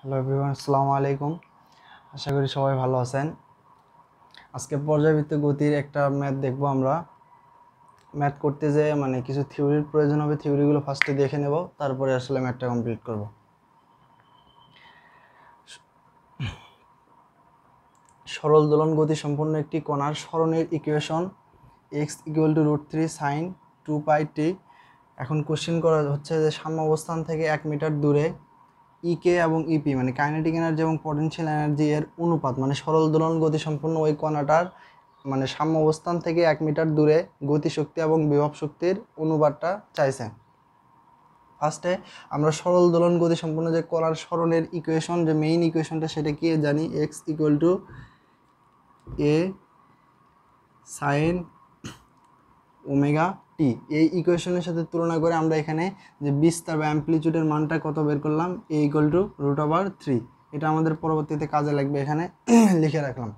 hello everyone আসসালামু আলাইকুম আশা করি সবাই ভালো আছেন আজকে পর্যাবৃত্ত গতির একটা ম্যাথ দেখব আমরা ম্যাথ করতে যেয়ে মানে কিছু থিওরির প্রয়োজন হবে থিওরিগুলো ফার্স্টে দেখে নেব তারপরে আসলে ম্যাথটা কমপ্লিট করব সরল দোলন গতি সম্পন্ন একটি কণার সরণের equation X equal to root three sine two pi T এখন কোশ্চেন করা হচ্ছে যে অবস্থান থেকে এক মিটার দূরে ইকে e এবং ইপি e মানে কাইনেটিক এনার্জি এবং পটেনশিয়াল এনার্জি এর অনুপাত মানে সরল দোলন গতিসম্পন্ন ওই কণাটার মানে সাম্য অবস্থান থেকে এক মিটার দূরে গতিশক্তি এবং বিভব শক্তির অনুপাতটা চাইছে ফার্স্টে আমরা সরল দোলন গতিসম্পন্ন যে কণার সরণের ইকুয়েশন যে মেইন ইকুয়েশনটা সেটা কি জানি X equal to A sine omega T এই ইকুয়েশনের সাথে তুলনা করে আমরা এখানে যে বিস্তার বা অ্যাম্পলিচিউডের মানটা কত বের করলাম A equal to root over three এটা আমাদের পরবর্তীতে কাজে লাগবে এখানে লিখে রাখলাম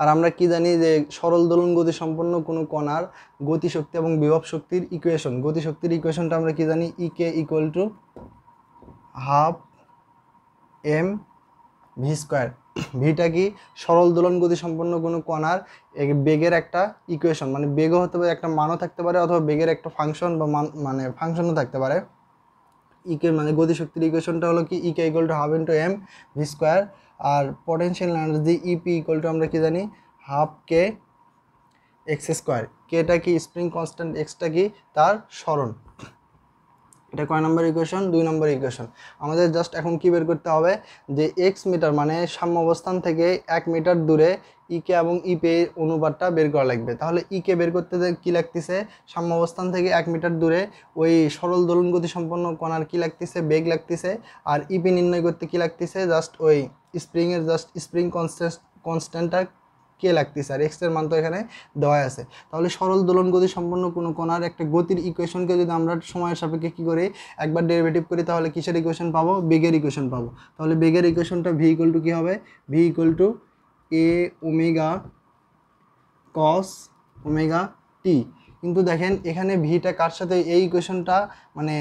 আর আমরা কি জানি যে সরল দোলন গতি সম্পন্ন কোনো কণার গতিশক্তি এবং বিভব শক্তির ইকুয়েশন গতিশক্তির ইকুয়েশনটা আমরা কি জানি E K equal to half M V square ভিটা কি সরল দোলন গতি সম্পন্ন কোনো কণার বেগের একটা ইকুয়েশন মানে বেগও হতে পারে একটা মানও থাকতে পারে অথবা বেগের একটা ফাংশন বা মান মানে ফাংশনও থাকতে পারে ইকে e মানে গতিশক্তির ইকুয়েশনটা হলো কি E K equal to half into M V square আর potential energy E P equal to আমরা কী জানি হাফ কে এক্স স্কোয়ার কেটা কি স্প্রিং কনস্ট্যান্ট এক্সটা কি তার স্মরণ এটা কয় নম্বর ইকুয়েশন দুই নম্বর ইকুয়েশন আমাদের জাস্ট এখন কি বের করতে হবে যে এক্স মিটার মানে সাম্য অবস্থান থেকে এক মিটার দূরে ইকে e এবং ইপে e অনুপাতটা বের করা লাগবে তাহলে ইকে e বের করতে কী লাগতেছে সাম্য অবস্থান থেকে এক মিটার দূরে ওই সরল দোলন গতি সম্পন্ন কণার কী লাগতেছে বেগ লাগতেছে আর ইপি নির্ণয় করতে কী লাগতেছে জাস্ট ওই স্প্রিংয়ের জাস্ট স্প্রিং কনস্ট্যান্ট কনস্ট্যান্টটা কে লাগতেছে আর এক্সটার মান তো এখানে দেওয়া আছে তাহলে সরল দোলন গতি সম্পন্ন কোনো কোনার একটা গতির ইকুয়েশনকে যদি আমরা সময়ের সাপেক্ষে কী করি একবার ডেরিভেটিভ করি তাহলে কিসের ইকুয়েশন পাবো বেগের ইকুয়েশন পাবো তাহলে বেগের ইকুয়েশনটা ভি ইকুয়াল টু কী হবে V equal to A omega cos omega T কিন্তু দেখেন এখানে ভিটা কার সাথে এই ইকুয়েশনটা মানে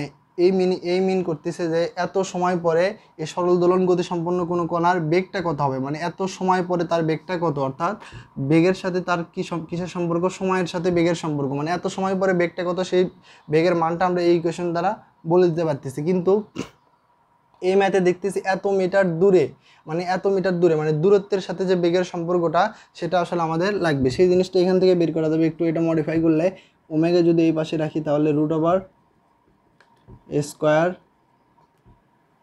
এই মিন এই মিন করতেছে যে এত সময় পরে এই সরল দোলন গতি সম্পন্ন কোনো কণার বেগটা কত হবে মানে এত সময় পরে তার বেগটা কত অর্থাৎ বেগের সাথে তার কী কিসের সম্পর্ক সময়ের সাথে বেগের সম্পর্ক মানে এত সময় পরে বেগটা কত সেই বেগের মানটা আমরা এই ইকুয়েশন দ্বারা বলে দিতে পারতেছি কিন্তু এই ম্যাথে দেখতেছি এত মিটার দূরে মানে এত মিটার দূরে মানে দূরত্বের সাথে যে বেগের সম্পর্কটা সেটা আসলে আমাদের লাগবে সেই জিনিসটা এখান থেকে বের করা যাবে একটু এটা মডিফাই করলে ওমেগা যদি এই পাশে রাখি তাহলে root over square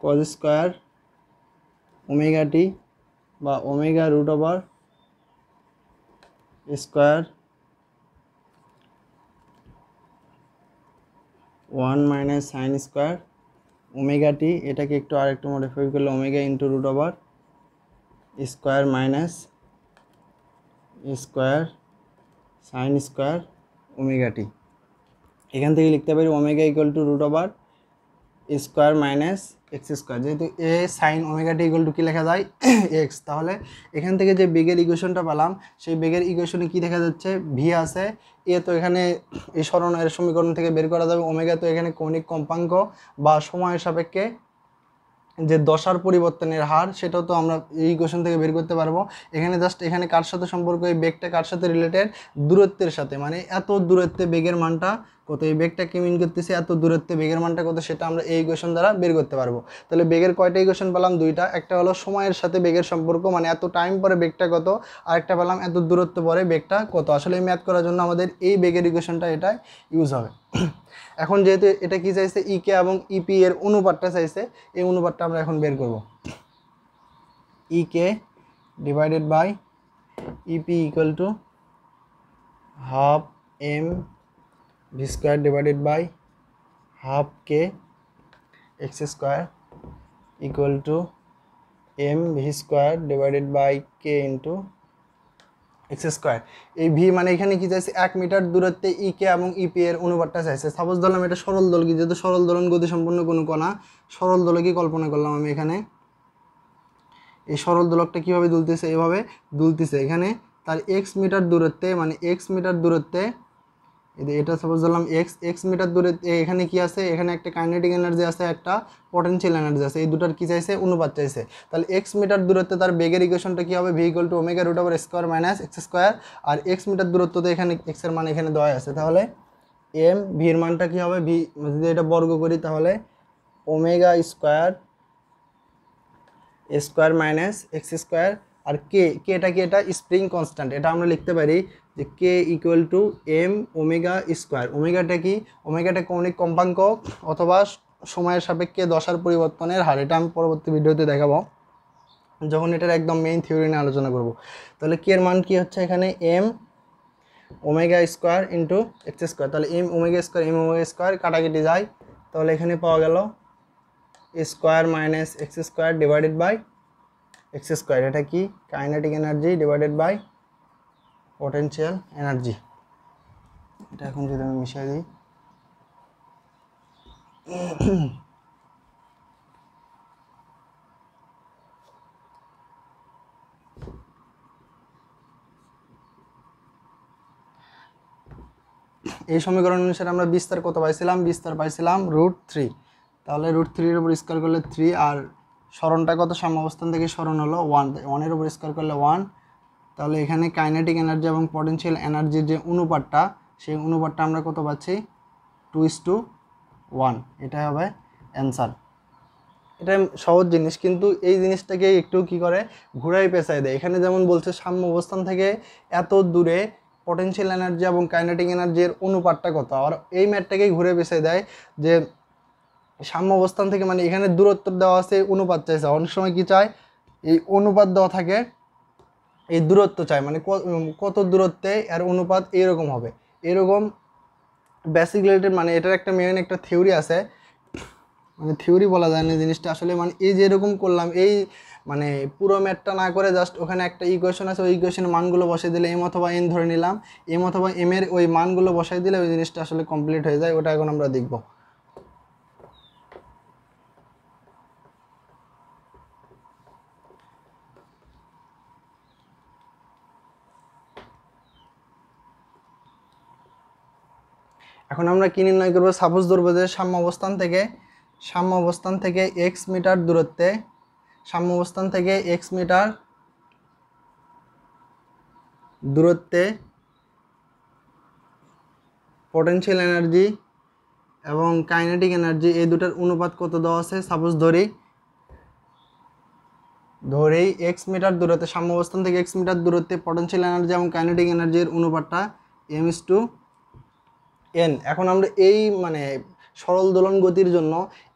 cos square omega T বা omega root over square one minus sine square omega T এটাকে একটু আর একটু মডিফাই করলে omega into root over square minus square sine square omega T এখান থেকে লিখতে পারি omega equal to root over square minus x square যেহেতু এ সাইন ওমেগাটি ইকুয়াল টু কী লেখা যায় এক্স তাহলে এখান থেকে যে বেগের ইকুয়েশনটা পেলাম সেই বেগের ইকুয়েশনে কি দেখা যাচ্ছে ভি আছে এ তো এখানে এই স্মরণের সমীকরণ থেকে বের করা যাবে ওমেগা তো এখানে কৌণিক কম্পাঙ্ক বা সময়ের সাপেক্ষে যে দশার পরিবর্তনের হার সেটাও তো আমরা এই ইকুয়েশন থেকে বের করতে পারবো এখানে জাস্ট এখানে কার সাথে সম্পর্ক এই বেগটা কার সাথে রিলেটেড দূরত্বের সাথে মানে এত দূরত্বে বেগের মানটা কত এই বেগটা কি মিন করতেছে এত দূরত্বে বেগের মানটা কত সেটা আমরা এই ইকুয়েশন দ্বারা বের করতে পারবো তাহলে বেগের কয়টা ইকুয়েশন পেলাম দুইটা একটা হলো সময়ের সাথে বেগের সম্পর্ক মানে এত টাইম পরে বেগটা কত আর একটা পেলাম এত দূরত্ব পরে বেগটা কত আসলে এই ম্যাথ করার জন্য আমাদের এই বেগের ইকুয়েশনটা এটাই ইউজ হবে এখন যেহেতু এটা কি চাইছে ইকে e এবং ইপি e এর অনুপাতটা চাইছে এই অনুপাতটা আমরা এখন বের করব E K divided by E P equal to half M V square divided by half K x square equal to M V square divided by K into X square এই ভি মানে এখানে কি চাইছে এক মিটার দূরত্বে ই e কে এবং ইপি e এর অনুপাতটা চাইছে সাপোজ ধরলাম এটা সরল দল কি যেহেতু সরল দলন গতি সম্পূর্ণ কোনো কণা সরল দলকেই কল্পনা করলাম আমি এখানে এই সরল দোলকটা কীভাবে দুলতেছে এভাবে দুলতেছে এখানে তার এক্স মিটার দূরত্বে মানে এক্স মিটার দূরত্বে এটা সাপোজ ধরলাম এক্স এক্স মিটার দূরে এখানে কি আছে এখানে একটা কাইনেটিক এনার্জি আছে একটা পটেনশিয়াল এনার্জি আছে এই দুটার কী চাইছে অনুপাত চাইছে তাহলে এক্স মিটার দূরত্বে তার বেগের ইকুয়েশনটা কী হবে V equal to omega root over square minus x square আর এক্স মিটার দূরত্বতে এখানে এক্সের মান এখানে দেওয়া আছে তাহলে এম ভির মানটা কী হবে ভি যদি এটা বর্গ করি তাহলে omega square square minus x square আর কে কে এটা কি এটা স্প্রিং কনস্ট্যান্ট এটা আমরা লিখতে পারি যে K equal to M omega square ওমেগাটা কি ওমেগাটা কৌণিক কম্পাঙ্ক অথবা সময়ের সাপেক্ষে দশার পরিবর্তনের হার এটা আমি পরবর্তী ভিডিওতে দেখাবো যখন এটার একদম মেইন থিওরি নিয়ে আলোচনা করব তাহলে কে এর মান কি হচ্ছে এখানে M omega square into X square তাহলে M omega square M omega square কাটাকাটি যায় তাহলে এখানে পাওয়া গেল square minus x square divided by X square এটা কি kinetic energy divided by potential energy এটা এখন যদি আমি মিশিয়ে দিই এই সমীকরণ অনুসারে আমরা বিস্তার কত পাইছিলাম বিস্তার পাইছিলাম রুট থ্রি তাহলে রুট থ্রির উপর স্কোয়ার করলে থ্রি আর সরণটা কত সাম্যাবস্থান থেকে স্মরণ হলো ওয়ান ওয়ানের উপর স্কোয়ার করলে ওয়ান তাহলে এখানে কাইনেটিক এনার্জি এবং পটেনশিয়াল এনার্জির যে অনুপাতটা সেই অনুপাতটা আমরা কত পাচ্ছি টু ইস টু ওয়ান এটা হবে অ্যান্সার এটা সহজ জিনিস কিন্তু এই জিনিসটাকে একটু কি করে ঘুরাই পেঁচাই দেয় এখানে যেমন বলছে সাম্য অবস্থান থেকে এত দূরে পটেনশিয়াল এনার্জি এবং কাইনেটিক এনার্জির অনুপাতটা কত আর এই ম্যাটটাকেই ঘুরে পেঁচাই দেয় যে সাম্য অবস্থান থেকে মানে এখানে দূরত্ব দেওয়া আছে অনুপাত চাইছে অনেক সময় কি চায় এই অনুপাত দেওয়া থাকে এই দূরত্ব চাই মানে কত দূরত্বে আর অনুপাত এরকম হবে এরকম বেসিক রিলেটেড মানে এটার একটা মেন একটা থিওরি আছে মানে থিওরি বলা যায় না জিনিসটা আসলে মানে এই যেরকম করলাম এই মানে পুরো ম্যাটটা না করে জাস্ট ওখানে একটা ইকুয়েশন আছে ওই ইকুয়েশনের মানগুলো বসে দিলে এম অথবা এন ধরে নিলাম এম অথবা এম এর ওই মানগুলো বসাই দিলে ওই জিনিসটা আসলে কমপ্লিট হয়ে যায় ওটা এখন আমরা দেখবো এখন আমরা কী নির্ণয় করবো সাপোজ ধরবো যে সাম্য অবস্থান থেকে সাম্য অবস্থান থেকে এক্স মিটার দূরত্বে সাম্য অবস্থান থেকে এক্স মিটার দূরত্বে পটেনশিয়াল এনার্জি এবং কাইনেটিক এনার্জি এই দুটার অনুপাত কত দেওয়া আছে সাপোজ ধরি ধরেই এক্স মিটার দূরত্বে সাম্য অবস্থান থেকে এক্স মিটার দূরত্বে পটেনশিয়াল এনার্জি এবং কাইনেটিক এনার্জির অনুপাতটা এম টু এন এখন আমরা এই মানে সরল দোলন গতির জন্য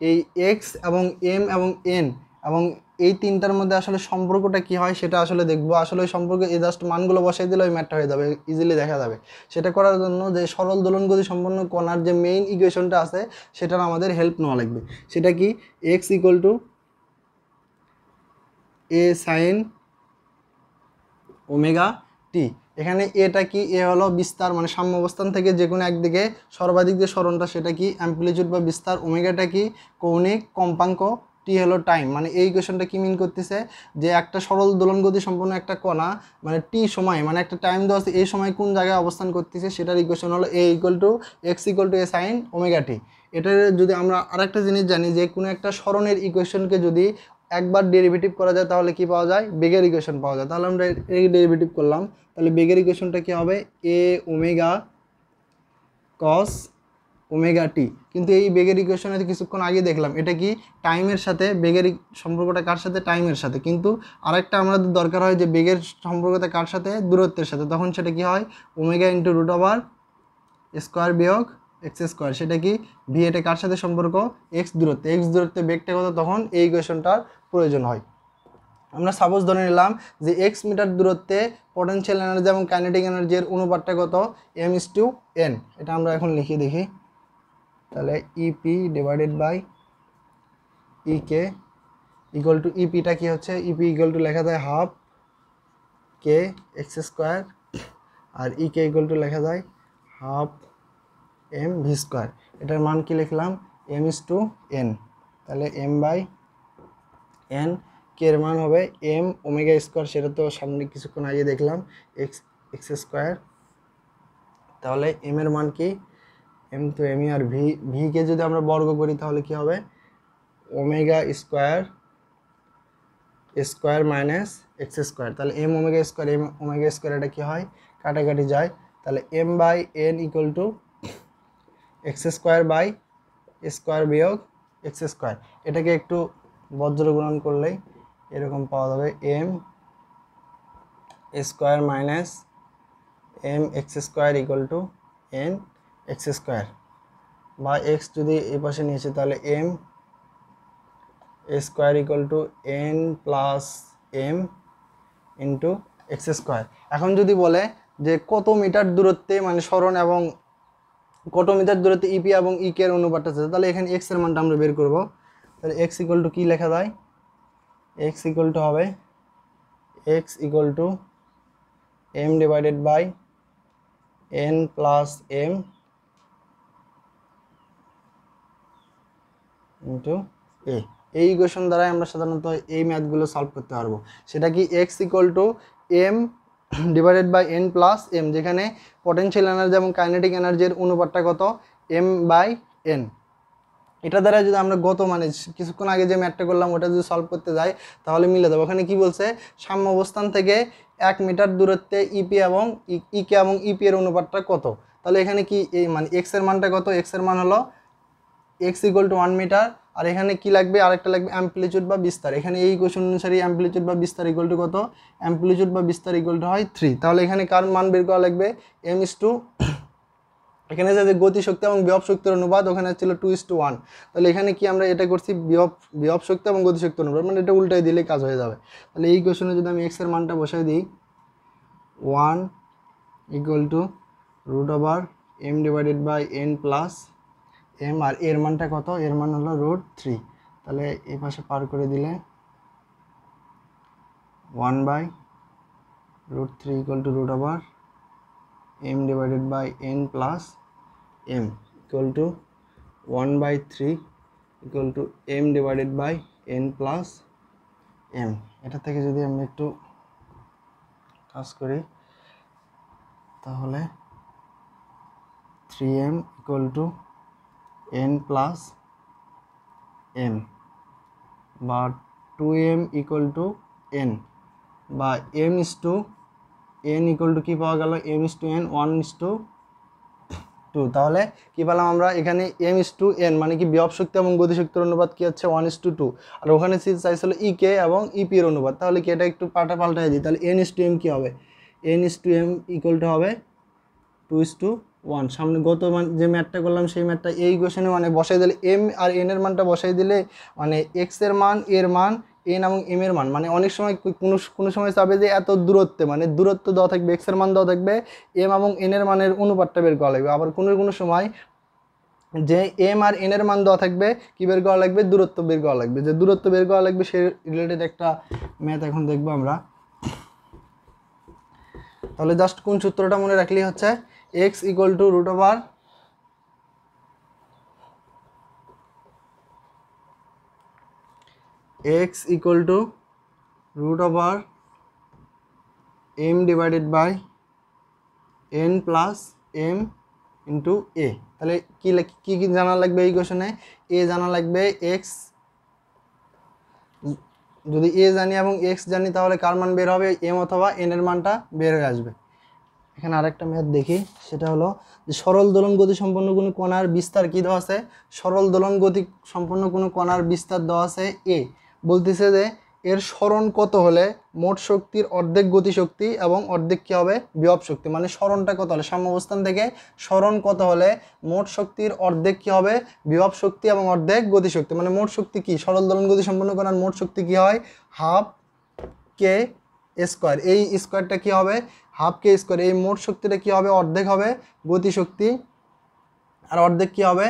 এই এক্স এবং এম এবং এন এবং এই তিনটার মধ্যে আসলে সম্পর্কটা কি হয় সেটা আসলে দেখবো আসলে ওই সম্পর্কে এই জাস্ট মানগুলো বসাই দিলে ওই ম্যাটটা হয়ে যাবে ইজিলি দেখা যাবে সেটা করার জন্য যে সরল দোলন গতি সম্পন্ন কণার যে মেইন ইকুয়েশনটা আছে সেটার আমাদের হেল্প নেওয়া লাগবে সেটা কি x equal to A sine omega t এখানে এটা কি এ হলো বিস্তার মানে সাম্য অবস্থান থেকে যে কোনো একদিকে সর্বাধিক যে স্মরণটা সেটা কি অ্যাম্পলিচুড বা বিস্তার ওমেগাটা কি কৌণিক কম্পাঙ্ক টি হলো টাইম মানে এই কোয়েশনটা কি মিন করতেছে যে একটা সরল দোলন গতি সম্পন্ন একটা কণা মানে টি সময় মানে একটা টাইম দেওয়া আছে এই সময় কোন জায়গায় অবস্থান করতেছে সেটার ইকুয়েশন হলো a equal to x equal to A sine omega t এটার যদি আমরা আরেকটা জিনিস জানি যে কোনো একটা স্মরণের ইকুয়েশনকে যদি একবার ডেরিভেটিভ করা যায় তাহলে কি পাওয়া যায় বেগের ইকুয়েশন পাওয়া যায় তাহলে আমরা এই ডেরিভেটিভ করলাম তাহলে বেগের ইকুয়েশনটা কী হবে এ ওমেগা কস ওমেগা টি কিন্তু এই বেগের ইকুয়েশনে তো কিছুক্ষণ আগে দেখলাম এটা কি টাইমের সাথে বেগের e- সম্পর্কটা কার সাথে টাইমের সাথে কিন্তু আরেকটা আমাদের দরকার হয় যে বেগের সম্পর্কটা কার সাথে দূরত্বের সাথে তখন সেটা কি হয় omega into root over square বিয়োগ এক্স স্কোয়ার সেটা কি ভি এটা কার সাথে সম্পর্ক এক্স দূরত্বে এক্স দূরত্বে বেগটা কত তখন এই ইকুয়েশনটার প্রয়োজন হয় আমরা সাপোজ ধরে নিলাম যে এক্স মিটার দূরত্বে পটেনশিয়াল এনার্জি এবং কাইনেটিক এনার্জির অনুপাতটা কত এম ইস টু এন এটা আমরা এখন লিখে দেখি তাহলে EP divided by E K equal to ইপিটা কী হচ্ছে ইপি ইকুয়াল টু লেখা যায় হাফ কে এক্স স্কোয়ার আর ই কে ইকুয়াল টু লেখা যায় হাফ এম ভি স্কোয়ার এটার মান কি লিখলাম এম ইস টু এন তাহলে এম বাই এন এর মান হবে এম ওমেগা স্কোয়ার সেটা তো সামনে কিছুক্ষণ আগে দেখলাম এক্স এক্স স্কোয়ার তাহলে এম এর মান কি এম তো এমই আর ভি ভিকে যদি আমরা বর্গ করি তাহলে কি হবে omega square square minus x square তাহলে M omega square M omega square এটা কী হয় কাটাকাটি যায় তাহলে m by n equal to x square by square বিয়োগ এক্স স্কোয়ার এটাকে একটু বজ্র গ্রহণ করলেই এরকম পাওয়া যাবে m square minus m x square equal to n x square বা এক্স যদি এই পাশে নিয়েছে তাহলে m square equal to n plus m into X square এখন যদি বলে যে কত মিটার দূরত্বে মানে স্মরণ এবং কত মিটার দূরত্বে ইপি এবং ইক এর অনুপাতটা আছে তাহলে এখানে এক্স এর মানটা আমরা বের করব তাহলে এক্স ইকুয়াল টু কী লেখা যায় এক্স ইকুয়াল টু হবে x equal to m divided by n plus m into a এই ইকুয়েশন দ্বারাই আমরা সাধারণত এই ম্যাথগুলো সলভ করতে পারবো সেটা কি x equal to m divided by n plus m যেখানে পটেন্সিয়াল এনার্জি এবং কাইনেটিক এনার্জির অনুপাতটা কত এম বাই এন এটা দ্বারা যদি আমরা গত মানে কিছুক্ষণ আগে যে ম্যাটটা করলাম ওটা যদি সলভ করতে যাই তাহলে মিলে দেবো ওখানে কি বলছে সাম্য অবস্থান থেকে এক মিটার দূরত্বে ইপি e এবং ইকে e, e এবং ইপি এর অনুপাতটা কত তাহলে এখানে কি এই মানে এক্সের মানটা কত এক্সের মান হলো x equal to one metre আর এখানে কি লাগবে আরেকটা লাগবে অ্যাম্পলিচিউড বা বিস্তার এখানে এই কোশ্চেন অনুসারে অ্যাম্পলিচিউড বা বিস্তার ইকুয়াল টু কত অ্যাম্পলিচিউড বা বিস্তার ইকুয়াল টু হয় থ্রি তাহলে এখানে কার মান বের করা লাগবে এম ইস টু এখানে যে গতিশক্তি এবং বিভব শক্তির অনুপাত ওখানে ছিল টু ইস টু ওয়ান তাহলে এখানে কি আমরা এটা করছি বিভব বিভব শক্তি এবং গতিশক্তি অনুপাত মানে এটা উল্টাই দিলে কাজ হয়ে যাবে তাহলে এই কোশ্চেনে যদি আমি এক্সের মানটা বসাই দিই one equal to root over m divided by n plus m আর এর মানটা কত এর মান হলো রুট থ্রি তাহলে এই পাশে পার করে দিলে one by root three equal to root over m divided by n plus m equal to one by three equal to m divided by n plus m এটা থেকে যদি আমরা একটু কাজ করি তাহলে three m equal to n plus m বা two m equal to n বা m is to n equal to কী পাওয়া গেল m is to n one is to two তাহলে কী পেলাম আমরা এখানে এম ইস টু এন মানে কি বিয়ব শক্তি এবং গতি শক্তির অনুপাত কী হচ্ছে ওয়ান ইস টু টু আর ওখানে সি চাইছিল ই কে এবং ইপির e অনুপাত তাহলে কি এটা একটু পাল্টা পাল্টাই দিই তাহলে এন ইস টু এম কী হবে n is to m equal to হবে টু ইস টু ওয়ান সামনে গত যে ম্যাটটা করলাম সেই ম্যাটটা এই কোয়েশনে মানে বসাই দিলে এম আর এন এর মানটা বসাই দিলে মানে এক্স এর মান এর মান এন এবং এম এর মান মানে অনেক সময় কোনো কোনো সময় চাবে যে এত দূরত্বে মানে দূরত্ব দেওয়া থাকবে এক্সের মান দেওয়া থাকবে এম এবং এন এর মানের অনুপাতটা বের করা লাগবে আবার কোনো কোনো সময় যে এম আর এন এর মান দেওয়া থাকবে কী বের করা লাগবে দূরত্ব বের করা লাগবে যে দূরত্ব বের করা লাগবে সে রিলেটেড একটা ম্যাথ এখন দেখবো আমরা তাহলে জাস্ট কোন সূত্রটা মনে রাখলেই হচ্ছে x equal to root over x equal to root over m divided by n plus m into a তাহলে কি কী কী জানা লাগবে এই কোশ্চেনে এ জানা লাগবে এক্স যদি এ জানি এবং এক্স জানি তাহলে কার মান বের হবে এম অথবা এনের মানটা বের হয়ে আসবে এখানে আরেকটা মেয়াদ দেখি সেটা হলো যে সরল দোলন গতি সম্পন্ন কোনো কণার বিস্তার কী দেওয়া আছে সরল দোলন গতি সম্পন্ন কোনো কণার বিস্তার দেওয়া আছে এ বলতেছে যে এর স্মরণ কত হলে মোট শক্তির অর্ধেক গতিশক্তি এবং অর্ধেক কী হবে বিয়ব শক্তি মানে স্মরণটা কত হলে সাম্য অবস্থান থেকে স্মরণ কত হলে মোট শক্তির অর্ধেক কী হবে বিভব শক্তি এবং অর্ধেক গতিশক্তি মানে মোট শক্তি কী সরল দোলন গতি সম্পন্ন করার মোট শক্তি কী হয় হাফ কে স্কোয়ার এই স্কোয়ারটা কী হবে হাফ কে স্কোয়ার এই মোট শক্তিটা কী হবে অর্ধেক হবে গতিশক্তি আর অর্ধেক কী হবে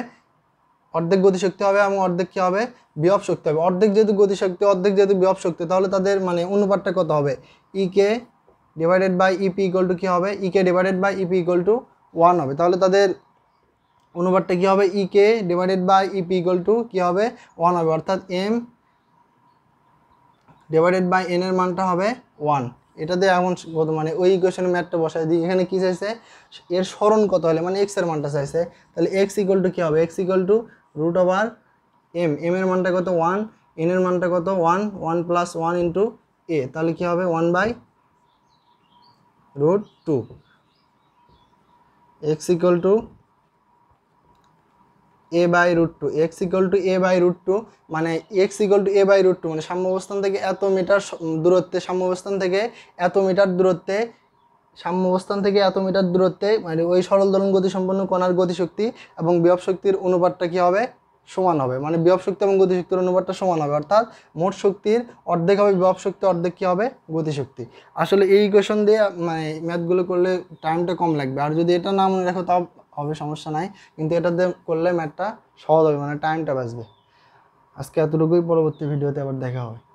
অর্ধেক গতিশক্তি হবে এবং অর্ধেক কী হবে বিয়ব শক্তি হবে অর্ধেক যেহেতু গতিশক্তি অর্ধেক যেহেতু বিয়ব শক্তি তাহলে তাদের মানে অনুপাতটা কত হবে EK divided by E P equal to কী হবে EK divided by E P equal to one হবে তাহলে তাদের অনুপাতটা কী হবে EK divided by E P equal to কী হবে ওয়ান হবে অর্থাৎ এম ডিভাইডেড বাই এনের মানটা হবে ওয়ান এটা দিয়ে এমন মানে ওই ইকুয়েশন ম্যাথটা বসায় দিই এখানে কী চাইছে এর স্মরণ কত হলে মানে এক্সের মানটা চাইছে তাহলে এক্স ইকুয়াল টু কী হবে x equal to root over m m এর মানটা কত ওয়ান এন এর মানটা কত one one plus one into a তাহলে কী হবে one by root two x equal to a by root two x equal to a by root two মানে x equal to a by root two মানে সাম্যবস্থান থেকে এত metre দূরত্বে সাম্যবস্থান থেকে এত মিটার দূরত্বে সাম্যবস্থান থেকে এত মিটার দূরত্বে মানে ওই সরল দলন গতিসম্পন্ন কণার গতিশক্তি এবং বিভব শক্তির অনুপাতটা কী হবে সমান হবে মানে বিভব শক্তি এবং গতিশক্তির অনুপাতটা সমান হবে অর্থাৎ মোট শক্তির অর্ধেক হবে বিভব শক্তি অর্ধেক কী হবে গতিশক্তি আসলে এই ইকুয়েশন দিয়ে মানে ম্যাথগুলো করলে টাইমটা কম লাগবে আর যদি এটা না মনে রাখো তাও হবে সমস্যা নাই কিন্তু এটাতে করলে ম্যাটটা সহজ হবে মানে টাইমটা বাঁচবে আজকে এতটুকুই পরবর্তী ভিডিওতে আবার দেখা হবে